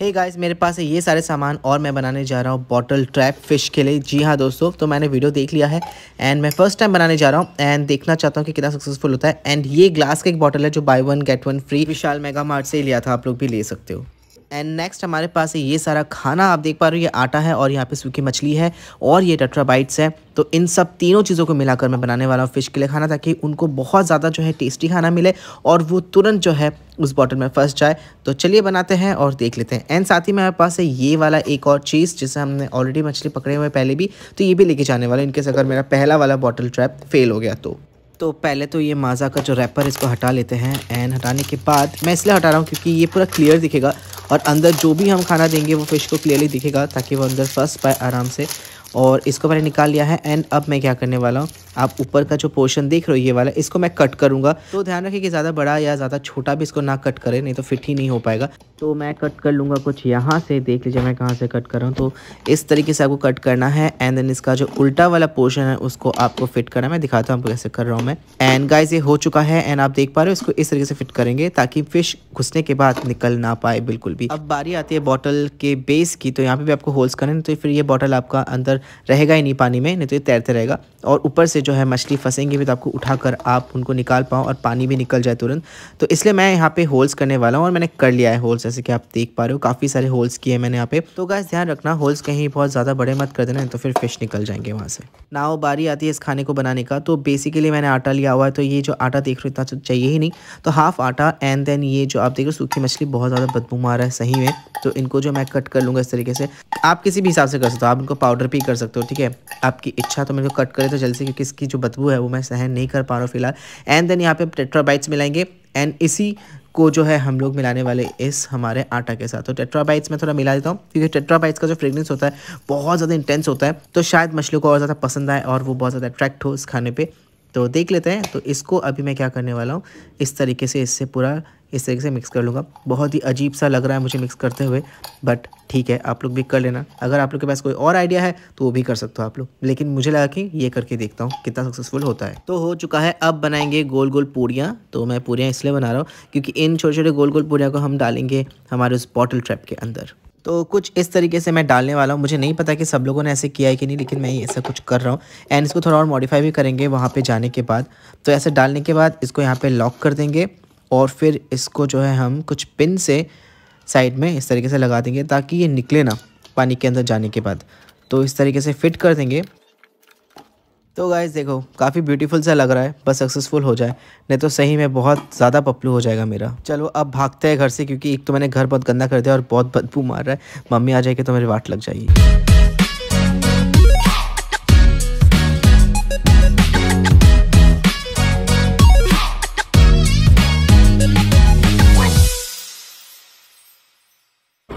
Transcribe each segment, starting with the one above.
हे hey guys मेरे पास है ये सारे सामान और मैं बनाने जा रहा हूँ बॉटल ट्रैप फिश के लिए जी हाँ दोस्तों तो मैंने वीडियो देख लिया है एंड मैं फर्स्ट टाइम बनाने जा रहा हूँ एंड देखना चाहता हूँ कि कितना सक्सेसफुल होता है एंड ये ग्लास का एक बॉटल है जो buy one get one free Vishal Mega Mart से लिया था आप लोग भी ले सकते हो एंड नेक्स्ट हमारे पास ये सारा खाना आप देख पा रहे हो ये आटा है और यहाँ पे सूखी मछली है और ये टेट्राबाइट्स है तो इन सब तीनों चीज़ों को मिलाकर मैं बनाने वाला हूँ फ़िश के लिए खाना ताकि उनको बहुत ज़्यादा जो है टेस्टी खाना मिले और वो तुरंत जो है उस बॉटल में फंस जाए तो चलिए बनाते हैं और देख लेते हैं एंड साथ ही मेरे पास है ये वाला एक और चीज़ जिसे हमने ऑलरेडी मछली पकड़े हुए पहले भी तो ये भी लेके जाने वाला से अगर मेरा पहला वाला बॉटल ट्रैप फेल हो गया तो तो पहले तो ये माज़ा का जो रैपर इसको हटा लेते हैं एंड हटाने के बाद मैं इसलिए हटा रहा हूँ क्योंकि ये पूरा क्लियर दिखेगा और अंदर जो भी हम खाना देंगे वो फ़िश को क्लियरली दिखेगा ताकि वो अंदर फंस पाए आराम से और इसको मैंने निकाल लिया है एंड अब मैं क्या करने वाला हूँ आप ऊपर का जो पोर्शन देख रहे हो ये वाला इसको मैं कट करूंगा तो ध्यान रखें कि ज़्यादा बड़ा या ज़्यादा छोटा भी इसको ना कट करें नहीं तो फिट ही नहीं हो पाएगा तो मैं कट कर लूंगा कुछ यहाँ से देख लीजिए मैं कहाँ से कट कर रहा हूँ तो इस तरीके से आपको कट करना है एंड देन इसका जो उल्टा वाला पोर्शन है उसको आपको फिट करना मैं दिखाता हूँ आपको कैसे कर रहा हूँ मैं एंड गाइज ये हो चुका है एंड आप देख पा रहे हो इसको इस तरीके से फिट करेंगे ताकि फिश घुसने के बाद निकल ना पाए बिल्कुल भी अब बारी आती है बॉटल के बेस की तो यहाँ पे भी आपको होल्स करें तो फिर ये बॉटल आपका अंदर रहेगा ही नहीं पानी में नहीं तो ये तैरते रहेगा और ऊपर से जो है मछली फंसेंगी भी तो आपको उठा कर आप उनको निकाल पाओ और पानी भी निकल जाए तुरंत तो इसलिए मैं यहाँ पे होल्स करने वाला हूँ और मैंने कर लिया है होल्स जैसे कि आप देख पा रहे हो काफ़ी सारे होल्स किए हैं मैंने यहाँ पे तो गैस ध्यान रखना होल्स कहीं बहुत ज़्यादा बड़े मत कर देना तो फिर फिश निकल जाएंगे वहाँ से नाव बारी आती है इस खाने को बनाने का तो बेसिकली मैंने आटा लिया हुआ है तो ये जो आटा देख रहे हो इतना तो चाहिए ही नहीं तो हाफ आटा एंड देन ये जो आप देख रहे हो सूखी मछली बहुत ज़्यादा बदबू मार रहा है सही में तो इनको जो मैं कट कर लूँगा इस तरीके से आप किसी भी हिसाब से कर सकते हो आप इनको पाउडर भी कर सकते हो ठीक है आपकी इच्छा तो मेरे को कट करे तो जल्दी से क्योंकि इसकी जो बदबू है वो मैं सहन नहीं कर पा रहा हूँ फिलहाल एंड देन यहाँ पे टेट्राबाइट्स मिलाएंगे एंड इसी को जो है हम लोग मिलाने वाले इस हमारे आटा के साथ तो टेट्राबाइट्स में थोड़ा मिला देता हूँ क्योंकि टेट्राबाइट्स का जो फ्रेग्रेंस होता है बहुत ज़्यादा इंटेंस होता है तो शायद मछलियों को और ज़्यादा पसंद आए और वो बहुत ज़्यादा अट्रैक्ट हो इस खाने पर तो देख लेते हैं तो इसको अभी मैं क्या करने वाला हूँ इस तरीके से इससे पूरा इस तरीके से मिक्स कर लूँगा बहुत ही अजीब सा लग रहा है मुझे मिक्स करते हुए बट ठीक है आप लोग भी कर लेना अगर आप लोग के पास कोई और आइडिया है तो वो भी कर सकते हो आप लोग लेकिन मुझे लगा कि ये करके देखता हूँ कितना सक्सेसफुल होता है तो हो चुका है अब बनाएंगे गोल गोल पूड़ियाँ तो मैं पूड़ियाँ इसलिए बना रहा हूँ क्योंकि इन छोटे छोटे गोल गोल पूड़ियाँ को हम डालेंगे हमारे उस बॉटल ट्रैप के अंदर तो कुछ इस तरीके से मैं डालने वाला हूँ मुझे नहीं पता कि सब लोगों ने ऐसे किया है कि नहीं लेकिन मैं ऐसा कुछ कर रहा हूँ एंड इसको थोड़ा और मॉडिफाई भी करेंगे वहाँ पर जाने के बाद तो ऐसे डालने के बाद इसको यहाँ पर लॉक कर देंगे और फिर इसको जो है हम कुछ पिन से साइड में इस तरीके से लगा देंगे ताकि ये निकले ना पानी के अंदर जाने के बाद तो इस तरीके से फिट कर देंगे तो गाइज देखो काफ़ी ब्यूटीफुल सा लग रहा है बस सक्सेसफुल हो जाए नहीं तो सही में बहुत ज़्यादा पपलू हो जाएगा मेरा चलो अब भागते हैं घर से क्योंकि एक तो मैंने घर बहुत गंदा कर दिया और बहुत बदबू मार रहा है मम्मी आ जाएगी तो मेरी वाट लग जाएगी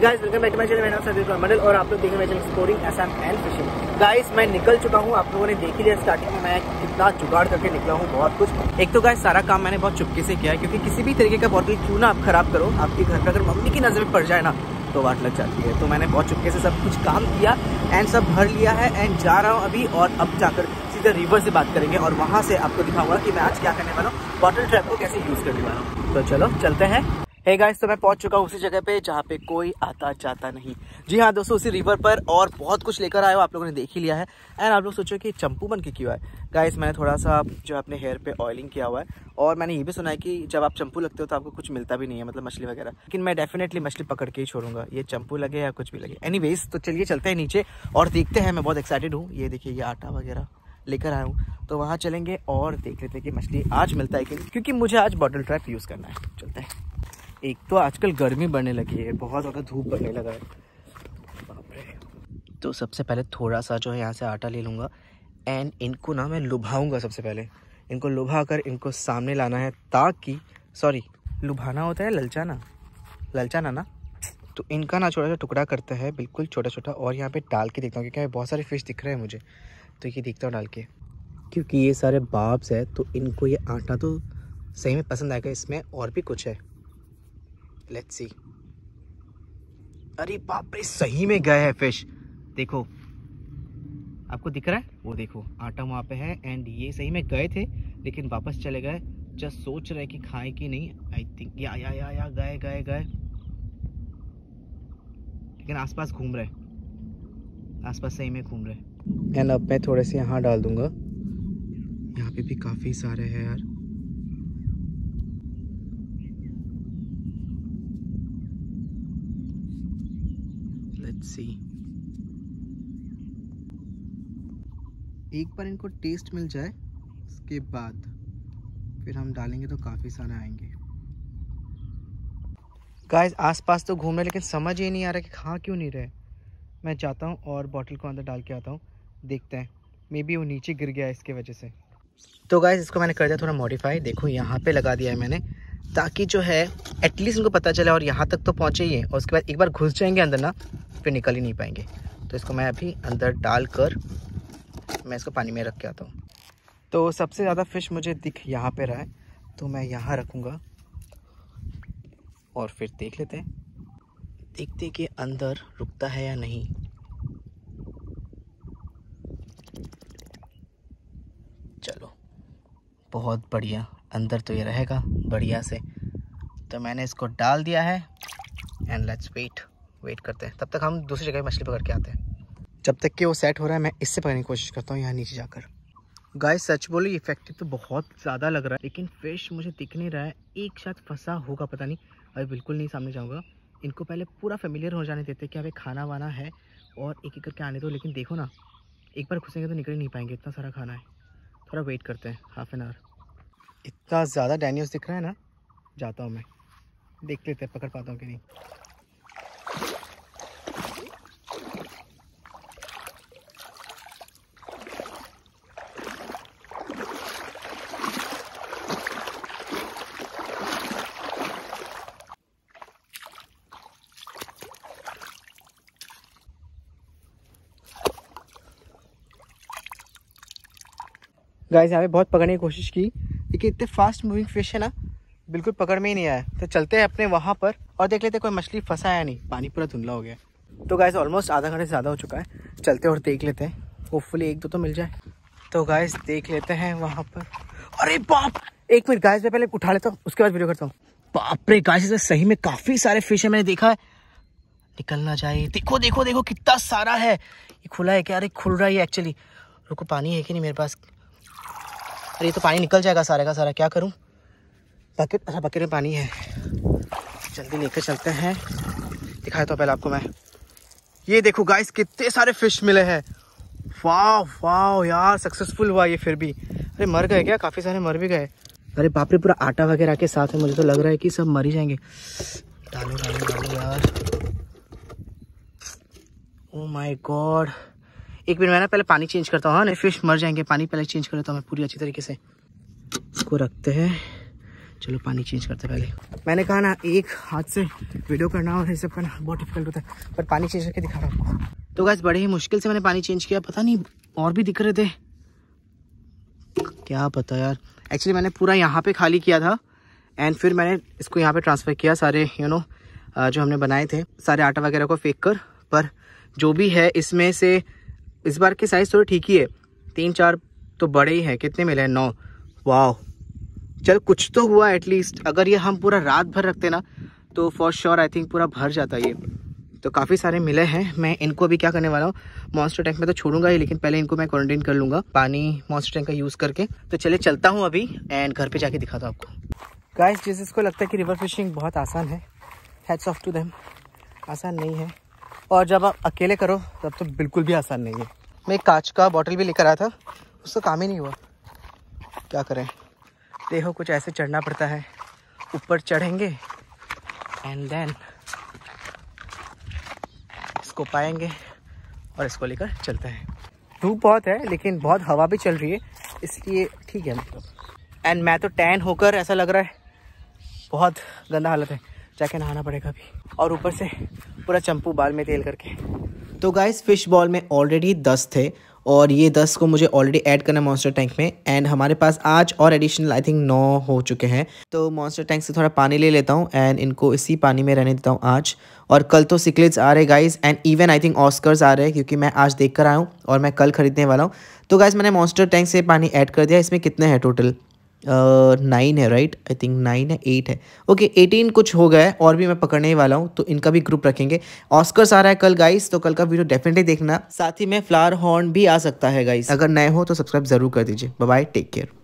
guys welcome back my channel मेरा नाम मंडल और आप लोग देखें मेरे channel SM and fishing guys मैं निकल चुका हूँ आप लोगों ने देख ही लिया स्टार्टिंग में मैं कितना जुगाड़ करके निकला हूँ बहुत कुछ एक तो गाइस सारा काम मैंने बहुत चुपके से किया है क्योंकि किसी भी तरीके का बॉटल क्यों ना आप खराब करो आपके घर पर अगर मम्मी की नज़र में पड़ जाए ना तो वाट लग जाती है तो मैंने बहुत चुपके से सब कुछ काम किया एंड सब भर लिया है एंड जा रहा हूँ अभी और अब जाकर सीधे रिवर से बात करेंगे और वहाँ से आपको दिखाऊंगा कि मैं आज क्या करने वाला हूँ बॉटल ट्रैप को कैसे यूज़ करने वाला हूँ तो चलो चलते हैं है गाइस तो मैं पहुंच चुका हूँ उसी जगह पे जहाँ पे कोई आता जाता नहीं जी हाँ दोस्तों उसी रिवर पर और बहुत कुछ लेकर आया हो आप लोगों ने देख ही लिया है एंड आप लोग सोचो कि चंपू बन के क्यों आए गाइस मैंने थोड़ा सा जो अपने हेयर पे ऑयलिंग किया हुआ है और मैंने ये भी सुना है कि जब आप चंपू लगते हो तो आपको कुछ मिलता भी नहीं है मतलब मछली वगैरह लेकिन मैं डेफिनेटली मछली पकड़ के ही छोड़ूंगा ये चंपू लगे या कुछ भी लगे एनी तो चलिए चलते हैं नीचे और देखते हैं मैं बहुत एक्साइटेड हूँ ये देखिए ये आटा वगैरह लेकर आया हूँ तो वहाँ चलेंगे और देख लेते हैं कि मछली आज मिलता है कि क्योंकि मुझे आज बॉटल ट्रैप यूज़ करना है चलते हैं एक तो आजकल गर्मी बढ़ने लगी है बहुत ज़्यादा धूप बढ़ने लगा है तो सबसे पहले थोड़ा सा जो है यहाँ से आटा ले लूँगा एंड इनको ना मैं लुभाऊँगा सबसे पहले इनको लुभा कर इनको सामने लाना है ताकि सॉरी लुभाना होता है ललचाना ललचाना ना तो इनका ना छोटा सा टुकड़ा करता है बिल्कुल छोटा छोटा और यहाँ पे डाल के देखता हूँ क्योंकि बहुत सारे फिश दिख रहे हैं मुझे तो ये देखता हूँ डाल के क्योंकि ये सारे बाब्स है तो इनको ये आटा तो सही में पसंद आएगा इसमें और भी कुछ है लेट्स सी अरे बाप रे सही में गए है फिश देखो आपको दिख रहा है वो देखो आटा वहाँ पे है एंड ये सही में गए थे लेकिन वापस चले गए जस्ट सोच रहे कि खाए कि नहीं आई थिंक या या या या गए गए गए लेकिन आसपास घूम रहे आसपास सही में घूम रहे एंड अब मैं थोड़े से यहाँ डाल दूंगा यहाँ पे भी काफ़ी सारे हैं यार सी एक बार इनको टेस्ट मिल जाए उसके बाद फिर हम डालेंगे तो काफ़ी सारे आएंगे गाइस आसपास तो घूम रहे लेकिन समझ ही नहीं आ रहा कि खा क्यों नहीं रहे मैं जाता हूँ और बॉटल को अंदर डाल के आता हूँ देखते हैं मे बी वो नीचे गिर गया इसके वजह से तो गाइस इसको मैंने कर दिया थोड़ा मॉडिफाई देखो यहाँ पे लगा दिया है मैंने ताकि जो है एटलीस्ट उनको पता चले और यहाँ तक तो पहुँचे ही है और उसके बाद एक बार घुस जाएंगे अंदर ना पे निकल ही नहीं पाएंगे तो इसको मैं अभी अंदर डाल कर मैं इसको पानी में रख के आता हूँ तो सबसे ज़्यादा फ़िश मुझे दिख यहाँ पे रहा है तो मैं यहाँ रखूँगा और फिर देख लेते हैं देखते हैं कि अंदर रुकता है या नहीं चलो बहुत बढ़िया अंदर तो ये रहेगा बढ़िया से तो मैंने इसको डाल दिया है एंड लेट्स वेट वेट करते हैं तब तक हम दूसरी जगह मछली पकड़ के आते हैं जब तक कि वो सेट हो रहा है मैं इससे पकड़ने की कोशिश करता हूँ यहाँ नीचे जाकर गाय सच बोले इफेक्टिव तो बहुत ज़्यादा लग रहा है लेकिन फिश मुझे दिख नहीं रहा है एक साथ फंसा होगा पता नहीं अभी बिल्कुल नहीं सामने जाऊँगा इनको पहले पूरा फेमिलियर हो जाने देते कि अभी खाना वाना है और एक एक करके आने दो लेकिन देखो ना एक बार घुसेंगे तो निकल ही नहीं पाएंगे इतना सारा खाना है थोड़ा वेट करते हैं हाफ एन आवर इतना ज़्यादा डैनियस दिख रहा है ना जाता हूँ मैं देख लेते हैं पकड़ पाता हूँ कि नहीं गाइस यहाँ पे बहुत पकड़ने की कोशिश की लेकिन इतने फास्ट मूविंग फिश है ना बिल्कुल पकड़ में ही नहीं आया तो चलते हैं अपने वहाँ पर और देख लेते कोई मछली फंसा या नहीं पानी पूरा धुंधला हो गया तो गाइस ऑलमोस्ट आधा घंटे से ज़्यादा हो चुका है चलते और देख लेते हैं होपफुली एक दो तो मिल जाए तो गाइस देख लेते हैं वहाँ पर अरे बाप एक मिनट गाय पहले उठा लेता हूँ उसके बाद वीडियो करता हूँ बाप रे गाय सही में काफ़ी सारे फिश है मैंने देखा है निकलना चाहिए देखो देखो देखो कितना सारा है ये खुला है क्या अरे खुल रहा है एक्चुअली रुको पानी है कि नहीं मेरे पास अरे ये तो पानी निकल जाएगा सारे का सारा क्या करूँ बकेट अच्छा बकेट में पानी है जल्दी लेकर चलते हैं दिखाया तो पहले आपको मैं ये देखो गाइस कितने सारे फिश मिले हैं वाह वाह यार सक्सेसफुल हुआ ये फिर भी अरे मर गए क्या काफ़ी सारे मर भी गए अरे बापरे पूरा आटा वगैरह के साथ है मुझे तो लग रहा है कि सब मर ही जाएंगे डालो डालो डालो यार ओ माय गॉड एक मिनट मैं पहले पानी चेंज करता हूँ हाँ, फिश मर जाएंगे पानी पहले चेंज कर लेता हूँ मैं पूरी अच्छी तरीके से इसको रखते हैं चलो पानी चेंज करते पहले मैंने कहा ना एक हाथ से वीडियो करना और ये सब करना बहुत डिफिकल्ट होता है पर पानी चेंज करके दिखा रहा हूँ तो गैस बड़े ही मुश्किल से मैंने पानी चेंज किया पता नहीं और भी दिख रहे थे क्या पता यार एक्चुअली मैंने पूरा यहाँ पे खाली किया था एंड फिर मैंने इसको यहाँ पे ट्रांसफ़र किया सारे यू you नो know, जो हमने बनाए थे सारे आटा वगैरह को फेंक कर पर जो भी है इसमें से इस बार के साइज़ थोड़े ठीक ही है तीन चार तो बड़े ही हैं कितने मिले हैं नौ वाह चल कुछ तो हुआ एटलीस्ट अगर ये हम पूरा रात भर रखते ना तो फॉर श्योर आई थिंक पूरा भर जाता ये तो काफ़ी सारे मिले हैं मैं इनको भी क्या करने वाला हूँ मॉन्स्टर टैंक में तो छोड़ूंगा ही लेकिन पहले इनको मैं क्वारंटीन कर लूँगा पानी मॉन्स्टर टैंक का यूज़ करके तो चले चलता हूँ अभी एंड घर पे जाके दिखाता हूँ आपको गाइस जिस इसको लगता है कि रिवर फिशिंग बहुत आसान है हेड्स ऑफ टू देम आसान नहीं है और जब आप अकेले करो तब तो बिल्कुल भी आसान नहीं है मैं एक कांच का बॉटल भी लेकर आया था उसका काम ही नहीं हुआ क्या करें देखो कुछ ऐसे चढ़ना पड़ता है ऊपर चढ़ेंगे एंड देन इसको पाएंगे और इसको लेकर चलते हैं धूप बहुत है लेकिन बहुत हवा भी चल रही है इसलिए ठीक है मतलब एंड मैं तो टैन होकर ऐसा लग रहा है बहुत गंदा हालत है जाके नहाना पड़ेगा अभी और ऊपर से पूरा चंपू बाल में तेल करके तो गाइस फिश बॉल में ऑलरेडी दस थे और ये दस को मुझे ऑलरेडी ऐड करना मॉन्स्टर टैंक में एंड हमारे पास आज और एडिशनल आई थिंक नौ हो चुके हैं तो मॉन्स्टर टैंक से थोड़ा पानी ले लेता हूँ एंड इनको इसी पानी में रहने देता हूँ आज और कल तो सिकलेट्स आ रहे guys and even I think Oscars आ रहे हैं क्योंकि मैं आज देख कर आया हूँ और मैं कल खरीदने वाला हूँ तो गाइज़ मैंने मॉन्स्टर टैंक से पानी ऐड कर दिया इसमें कितने हैं टोटल नाइन uh, है राइट आई थिंक नाइन है एट है ओके okay, एटीन कुछ हो गया है और भी मैं पकड़ने ही वाला हूँ तो इनका भी ग्रुप रखेंगे ऑस्कर्स आ रहा है कल गाइस तो कल का वीडियो डेफिनेटली देखना साथ ही में फ्लावर हॉर्न भी आ सकता है गाइस अगर नए हो तो सब्सक्राइब जरूर कर दीजिए बाय टेक केयर